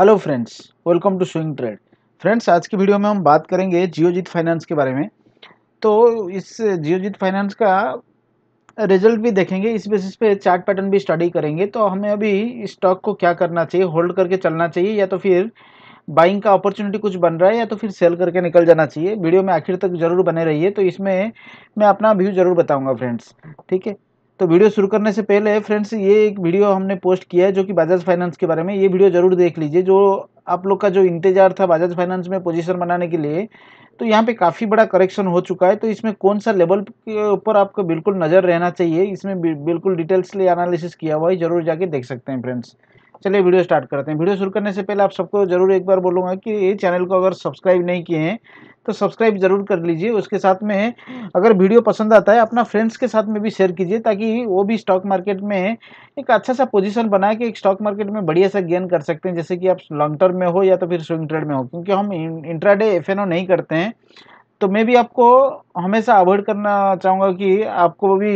hello friends welcome to swing trade friends आज की video में हम बात करेंगे जियोजीत फाइनेंस के बारे में तो इस जियोजीत फाइनेंस का रिजल्ट भी देखेंगे इस बेसिस पे चार्ट पैटर्न भी स्टडी करेंगे तो हमें अभी स्टॉक को क्या करना चाहिए होल्ड करके चलना चाहिए या तो फिर बाइंग का अपॉर्चुनिटी कुछ बन रहा है या तो फिर सेल करके निकल जाना चाहिए वीडियो में आखिर तक जरूर बने रहिए तो इसमें मैं अपना व्यू जरूर बताऊँगा फ्रेंड्स ठीक है तो वीडियो शुरू करने से पहले फ्रेंड्स ये एक वीडियो हमने पोस्ट किया है जो कि बजाज फाइनेंस के बारे में ये वीडियो ज़रूर देख लीजिए जो आप लोग का जो इंतजार था बजाज फाइनेंस में पोजीशन बनाने के लिए तो यहाँ पे काफ़ी बड़ा करेक्शन हो चुका है तो इसमें कौन सा लेवल के ऊपर आपको बिल्कुल नज़र रहना चाहिए इसमें बिल्कुल डिटेल्सली एनालिसिस किया हुआ है जरूर जाके देख सकते हैं फ्रेंड्स चलिए वीडियो स्टार्ट करते हैं वीडियो शुरू करने से पहले आप सबको जरूर एक बार बोलूँगा कि ये चैनल को अगर सब्सक्राइब नहीं किए हैं तो सब्सक्राइब जरूर कर लीजिए उसके साथ में है अगर वीडियो पसंद आता है अपना फ्रेंड्स के साथ में भी शेयर कीजिए ताकि वो भी स्टॉक मार्केट में एक अच्छा सा पोजीशन बनाए के एक स्टॉक मार्केट में बढ़िया सा गेन कर सकते हैं जैसे कि आप लॉन्ग टर्म में हो या तो फिर स्विंग ट्रेड में हो क्योंकि हम इंट्राडे एफ नहीं करते हैं तो मैं भी आपको हमेशा अवॉइड करना चाहूँगा कि आपको भी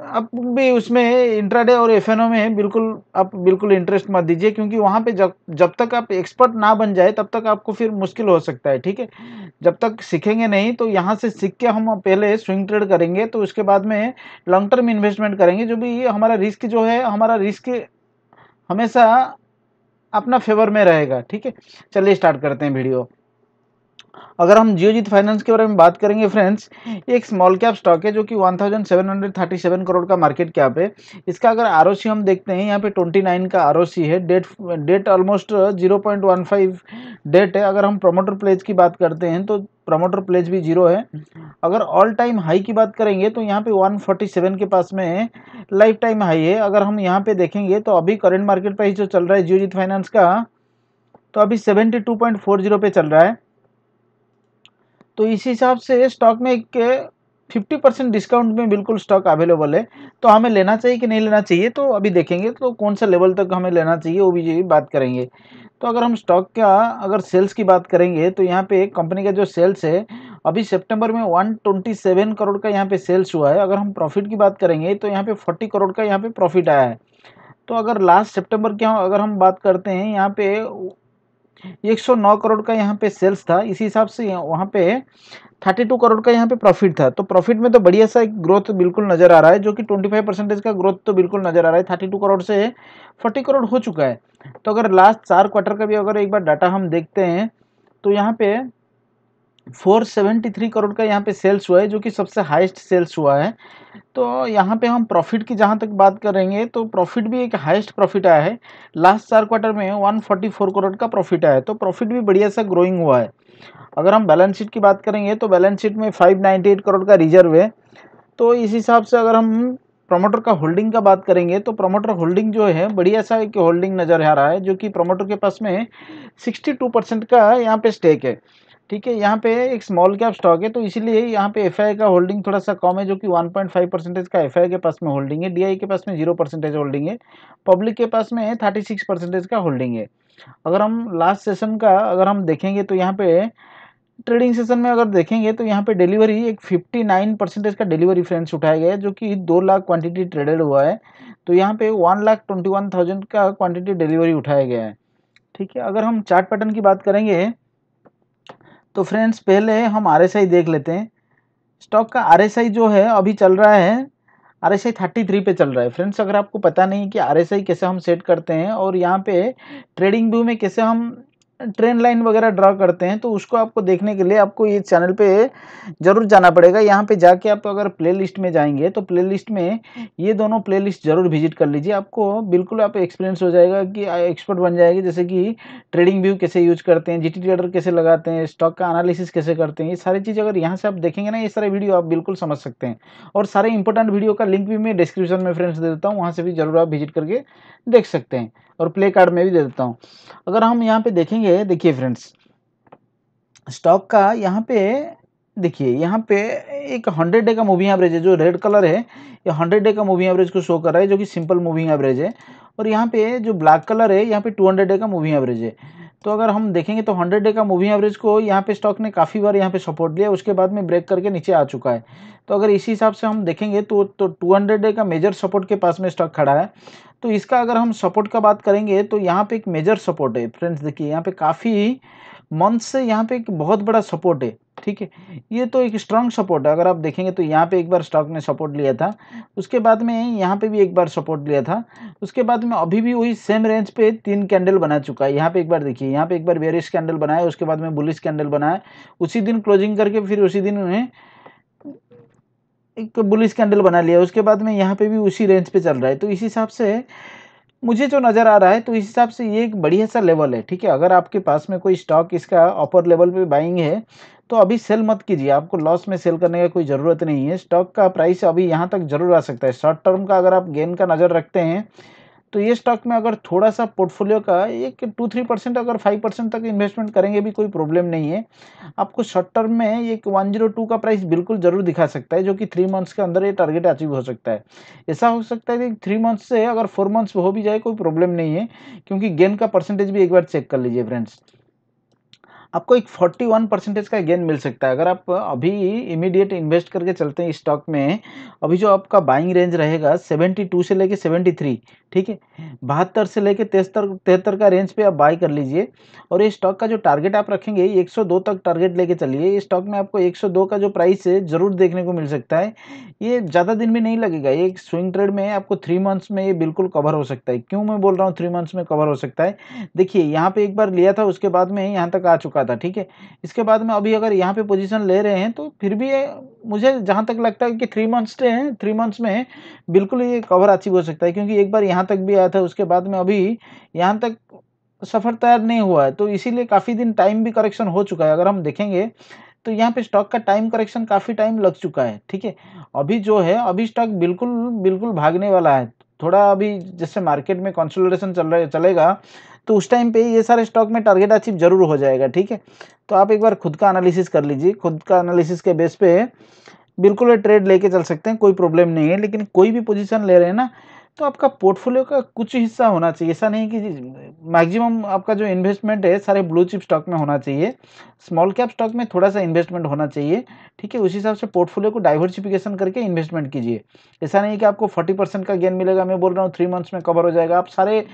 आप भी उसमें इंट्राडे और एफ में बिल्कुल आप बिल्कुल इंटरेस्ट मत दीजिए क्योंकि वहाँ पे जब जब तक आप एक्सपर्ट ना बन जाए तब तक आपको फिर मुश्किल हो सकता है ठीक है जब तक सीखेंगे नहीं तो यहाँ से सीख के हम पहले स्विंग ट्रेड करेंगे तो उसके बाद में लॉन्ग टर्म इन्वेस्टमेंट करेंगे जो भी हमारा रिस्क जो है हमारा रिस्क हमेशा अपना फेवर में रहेगा ठीक है चलिए स्टार्ट करते हैं वीडियो अगर हम जियोजीत फाइनेंस के बारे में बात करेंगे फ्रेंड्स एक स्मॉल कैप स्टॉक है जो कि 1737 करोड़ का मार्केट कैप है इसका अगर आर हम देखते हैं यहाँ पे 29 का आर है डेट डेट ऑलमोस्ट 0.15 डेट है अगर हम प्रोमोटर प्लेज की बात करते हैं तो प्रमोटर प्लेज भी जीरो है अगर ऑल टाइम हाई की बात करेंगे तो यहाँ पे 147 के पास में लाइफ टाइम हाई है अगर हम यहाँ पे देखेंगे तो अभी करेंट मार्केट प्राइस जो चल रहा है जियोजीत फाइनेंस का तो अभी सेवेंटी पे चल रहा है तो इस हिसाब से स्टॉक में एक फिफ्टी परसेंट डिस्काउंट में बिल्कुल स्टॉक अवेलेबल है तो हमें लेना चाहिए कि नहीं लेना चाहिए तो अभी देखेंगे तो कौन सा लेवल तक हमें लेना चाहिए वो भी बात करेंगे तो अगर हम स्टॉक का अगर सेल्स की बात करेंगे तो यहाँ पे कंपनी का जो सेल्स है अभी सितंबर में 127 करोड़ का यहाँ पे सेल्स हुआ है अगर हम प्रॉफिट की बात करेंगे तो यहाँ पे 40 करोड़ का यहाँ पे प्रॉफिट आया है तो अगर लास्ट सितंबर की अगर हम बात करते हैं यहाँ पे ये 109 करोड़ का यहाँ पे सेल्स था इसी हिसाब से वहाँ पे 32 करोड़ का यहाँ पे प्रॉफिट था तो प्रॉफिट में तो बढ़िया सा एक ग्रोथ बिल्कुल नज़र आ रहा है जो कि 25 परसेंटेज का ग्रोथ तो बिल्कुल नज़र आ रहा है 32 करोड़ से 40 करोड़ हो चुका है तो अगर लास्ट चार क्वार्टर का भी अगर एक बार डाटा हम देखते हैं तो यहाँ पे 473 करोड़ का यहाँ पे सेल्स हुआ है जो कि सबसे हाईएस्ट सेल्स हुआ है तो यहाँ पे हम प्रॉफिट की जहाँ तक बात करेंगे तो प्रॉफिट भी एक हाईएस्ट प्रॉफिट आया है लास्ट चार क्वार्टर में 144 करोड़ का प्रॉफिट आया है तो प्रॉफिट भी बढ़िया सा ग्रोइंग हुआ है अगर हम बैलेंस शीट की बात करेंगे तो बैलेंस शीट में फाइव करोड़ का रिजर्व है तो इस हिसाब से अगर हम प्रमोटर का होल्डिंग का बात करेंगे तो प्रमोटर होल्डिंग जो है बढ़िया सा एक होल्डिंग नज़र आ रहा है जो कि प्रमोटर के पास में सिक्सटी परसेंट का यहाँ पे स्टेक है ठीक है यहाँ पे एक स्मॉल कैप स्टॉक है तो इसीलिए यहाँ पे एफ का होल्डिंग थोड़ा सा कम है जो कि 1.5 परसेंटेज का एफ के पास में होल्डिंग है डी के पास में जीरो परसेंटेज होल्डिंग है पब्लिक के पास में थर्टी सिक्स परसेंटेज का होल्डिंग है अगर हम लास्ट सेशन का अगर हम देखेंगे तो यहाँ पे ट्रेडिंग सेशन में अगर देखेंगे तो यहाँ पे डिलीवरी एक नाइन परसेंटेज का डिलीवरी फ्रेंड्स उठाया गया है जो कि दो लाख क्वांटिटी ट्रेडेड हुआ है तो यहाँ पे one lakh twenty one thousand का क्वांटिटी डिलीवरी उठाया गया है ठीक है अगर हम चार्ट पैटर्न की बात करेंगे तो फ्रेंड्स पहले हम आर देख लेते हैं स्टॉक का आर जो है अभी चल रहा है R S I thirty three पे चल रहा है फ्रेंड्स अगर आपको पता नहीं कि आर एस आई कैसे हम सेट करते हैं और यहाँ पे ट्रेडिंग व्यू में कैसे हम ट्रेन लाइन वगैरह ड्रा करते हैं तो उसको आपको देखने के लिए आपको ये चैनल पे ज़रूर जाना पड़ेगा यहाँ पे जाके आप अगर प्लेलिस्ट में जाएंगे तो प्लेलिस्ट में ये दोनों प्लेलिस्ट ज़रूर विजिट कर लीजिए आपको बिल्कुल आप एक्सपीरियंस हो जाएगा कि एक्सपर्ट बन जाएगी जैसे कि ट्रेडिंग व्यू कैसे यूज करते हैं जी टी कैसे लगाते हैं स्टॉक का अनालिसिस कैसे करते हैं ये सारी चीज़ अगर यहाँ से आप देखेंगे ना ये सारे वीडियो आप बिल्कुल समझ सकते हैं और सारे इंपॉर्टेंट वीडियो का लिंक भी मैं डिस्क्रिप्शन में फ्रेंड्स दे देता हूँ वहाँ से भी ज़रूर आप विजिट करके देख सकते हैं और प्ले कार्ड में भी दे देता हूँ अगर हम यहाँ पे देखेंगे देखिए फ्रेंड्स स्टॉक का यहाँ पे देखिए यहाँ पे एक हंड्रेड डे का मूविंग एवरेज है जो रेड कलर है ये हंड्रेड डे का मूविंग एवरेज को शो कर रहा है जो कि सिंपल मूविंग एवरेज है और यहाँ पे जो ब्लैक कलर है यहाँ पे टू हंड्रेड डे का मूविंग एवरेज है तो अगर हम देखेंगे तो हंड्रेड डे का मूविंग एवरेज को यहाँ पे स्टॉक ने काफ़ी बार यहाँ पे सपोर्ट लिया उसके बाद में ब्रेक करके नीचे आ चुका है तो अगर इसी हिसाब से हम देखेंगे तो तो 200 डे का मेजर सपोर्ट के पास में स्टॉक खड़ा है तो इसका अगर हम सपोर्ट का बात करेंगे तो यहाँ पे एक मेजर सपोर्ट है फ्रेंड्स देखिए यहाँ पे काफ़ी मंथ से यहाँ पे एक बहुत बड़ा सपोर्ट है ठीक है ये तो एक स्ट्रांग सपोर्ट है अगर आप देखेंगे तो यहाँ पे एक बार स्टॉक ने सपोर्ट लिया था उसके बाद में यहाँ पे भी एक बार सपोर्ट लिया था उसके बाद में अभी भी वही सेम रेंज पे तीन कैंडल बना चुका है यहाँ पे एक बार देखिए यहाँ पे एक बार बेरिश कैंडल बनाया उसके बाद में बुलिस कैंडल बनाया उसी दिन क्लोजिंग करके फिर उसी दिन उन्हें एक बुलिस कैंडल बना लिया उसके बाद में यहाँ पे भी उसी रेंज पे चल रहा है तो इस हिसाब से मुझे जो नज़र आ रहा है तो इस हिसाब से ये एक बढ़िया सा लेवल है ठीक है अगर आपके पास में कोई स्टॉक इसका अपर लेवल पे बाइंग है तो अभी सेल मत कीजिए आपको लॉस में सेल करने का कोई ज़रूरत नहीं है स्टॉक का प्राइस अभी यहाँ तक जरूर आ सकता है शॉर्ट टर्म का अगर आप गेन का नज़र रखते हैं तो ये स्टॉक में अगर थोड़ा सा पोर्टफोलियो का एक टू थ्री परसेंट अगर फाइव परसेंट तक इन्वेस्टमेंट करेंगे भी कोई प्रॉब्लम नहीं है आपको शॉर्ट टर्म में एक वन जीरो टू का प्राइस बिल्कुल ज़रूर दिखा सकता है जो कि थ्री मंथ्स के अंदर ये टारगेट अचीव हो सकता है ऐसा हो सकता है कि थ्री मंथ्स से अगर फोर मंथ्स हो भी जाए कोई प्रॉब्लम नहीं है क्योंकि गेन का परसेंटेज भी एक बार चेक कर लीजिए फ्रेंड्स आपको एक 41 परसेंटेज का गेन मिल सकता है अगर आप अभी इमीडिएट इन्वेस्ट करके चलते हैं स्टॉक में अभी जो आपका बाइंग रेंज रहेगा 72 से लेके 73 ठीक है बहत्तर से लेके तिहत्तर तिहत्तर का रेंज पे आप बाई कर लीजिए और ये स्टॉक का जो टारगेट आप रखेंगे 102 तक टारगेट लेके चलिए ये स्टॉक में आपको एक का जो प्राइस है ज़रूर देखने को मिल सकता है ये ज़्यादा दिन भी नहीं लगेगा ये एक स्विंग ट्रेड में आपको थ्री मंथ्स में ये बिल्कुल कवर हो सकता है क्यों मैं बोल रहा हूँ थ्री मंथ्स में कवर हो सकता है देखिए यहाँ पर एक बार लिया था उसके बाद में यहाँ तक आ चुका पाता ठीक है इसके बाद में अभी अगर यहाँ पे पोजीशन ले रहे हैं तो फिर भी मुझे जहाँ तक लगता है कि थ्री मंथ्स के हैं थ्री मंथ्स में बिल्कुल ये कवर अचीव हो सकता है क्योंकि एक बार यहाँ तक भी आया था उसके बाद में अभी यहाँ तक सफ़र तैयार नहीं हुआ है तो इसीलिए काफ़ी दिन टाइम भी करेक्शन हो चुका है अगर हम देखेंगे तो यहाँ पे स्टॉक का टाइम करेक्शन काफ़ी टाइम लग चुका है ठीक है अभी जो है अभी स्टॉक बिल्कुल बिल्कुल भागने वाला है थोड़ा अभी जैसे मार्केट में कंसोलिडेशन चल रहा चलेगा तो उस टाइम पे ये सारे स्टॉक में टारगेट अचीव जरूर हो जाएगा ठीक है तो आप एक बार खुद का एनालिसिस कर लीजिए खुद का एनालिसिस के बेस पे बिल्कुल ट्रेड लेके चल सकते हैं कोई प्रॉब्लम नहीं है लेकिन कोई भी पोजिशन ले रहे हैं ना तो आपका पोर्टफोलियो का कुछ हिस्सा होना चाहिए ऐसा नहीं कि मैक्सिमम आपका जो इन्वेस्टमेंट है सारे ब्लू चिप स्टॉक में होना चाहिए स्मॉल कैप स्टॉक में थोड़ा सा इन्वेस्टमेंट होना चाहिए ठीक है उसी हिसाब से पोर्टफोलियो को डाइवर्सिफिकेशन करके इन्वेस्टमेंट कीजिए ऐसा नहीं कि आपको फोर्टी परसेंट का गेन मिलेगा मैं बोल रहा हूँ थ्री मंथ्स में कवर हो जाएगा आप सारे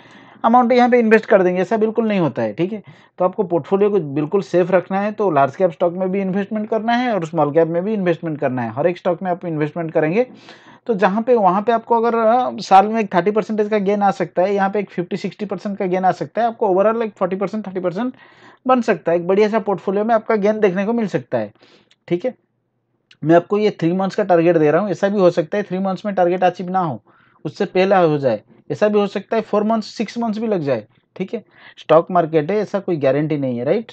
अमाउंट यहाँ पे इन्वेस्ट कर देंगे ऐसा बिल्कुल नहीं होता है ठीक है तो आपको पोर्टफोलियो को बिल्कुल सेफ रखना है तो लार्ज कैप स्टॉक में भी इन्वेस्टमेंट करना है और स्मॉल कैप में भी इन्वेस्टमेंट करना है हर एक स्टॉक में आप इन्वेस्टमेंट करेंगे तो जहाँ पे वहाँ पे आपको अगर साल में एक थर्टी परसेंटेज का गेन आ सकता है यहाँ पे एक फिफ्टी सिक्सटी परसेंट का गेन आ सकता है आपको ओवरऑल एक फोर्टी परसेंट थर्टी परसेंट बन सकता है एक बढ़िया सा पोर्टफोलियो में आपका गेन देखने को मिल सकता है ठीक है मैं आपको ये थ्री मंथ्स का टारगेट दे रहा हूँ ऐसा भी हो सकता है थ्री मंथ्स में टारगेट अचीव ना हो उससे पहला हो जाए ऐसा भी हो सकता है फोर मंथ्स सिक्स मंथ्स भी लग जाए ठीक है स्टॉक मार्केट है ऐसा कोई गारंटी नहीं है राइट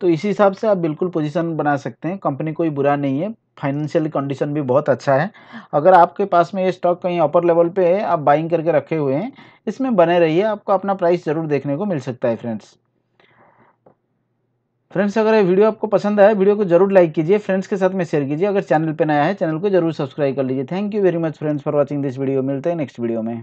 तो इसी हिसाब से आप बिल्कुल पोजीशन बना सकते हैं कंपनी कोई बुरा नहीं है फाइनेंशियल कंडीशन भी बहुत अच्छा है अगर आपके पास में ये स्टॉक कहीं अपर लेवल पे है आप बाइंग करके रखे हुए हैं इसमें बने रहिए आपको अपना प्राइस ज़रूर देखने को मिल सकता है फ्रेंड्स फ्रेंड्स अगर ये वीडियो आपको पसंद आया वीडियो को जरूर लाइक कीजिए फ्रेंड्स के साथ में शेयर कीजिए अगर चैनल पर नया है चैनल को जरूर सब्सक्राइब कर लीजिए thank you very much friends for watching this video मिलते हैं नेक्स्ट वीडियो में